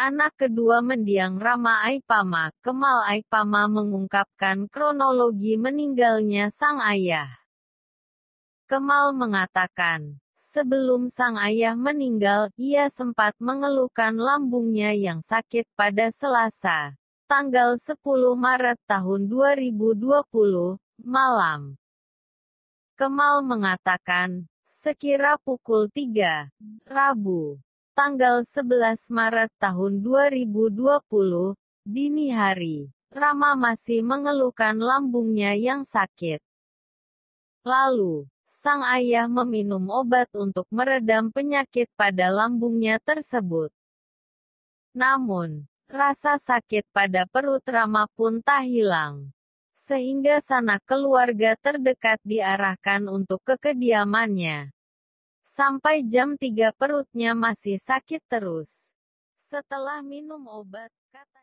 Anak kedua mendiang Rama Aipama, Kemal Aipama mengungkapkan kronologi meninggalnya sang ayah. Kemal mengatakan, sebelum sang ayah meninggal, ia sempat mengeluhkan lambungnya yang sakit pada Selasa, tanggal 10 Maret tahun 2020, malam. Kemal mengatakan, sekira pukul 3, Rabu, tanggal 11 Maret tahun 2020, dini hari, Rama masih mengeluhkan lambungnya yang sakit. Lalu, sang ayah meminum obat untuk meredam penyakit pada lambungnya tersebut. Namun, rasa sakit pada perut Rama pun tak hilang. Sehingga sanak keluarga terdekat diarahkan untuk ke kediamannya. Sampai jam 3 perutnya masih sakit terus. Setelah minum obat, kata.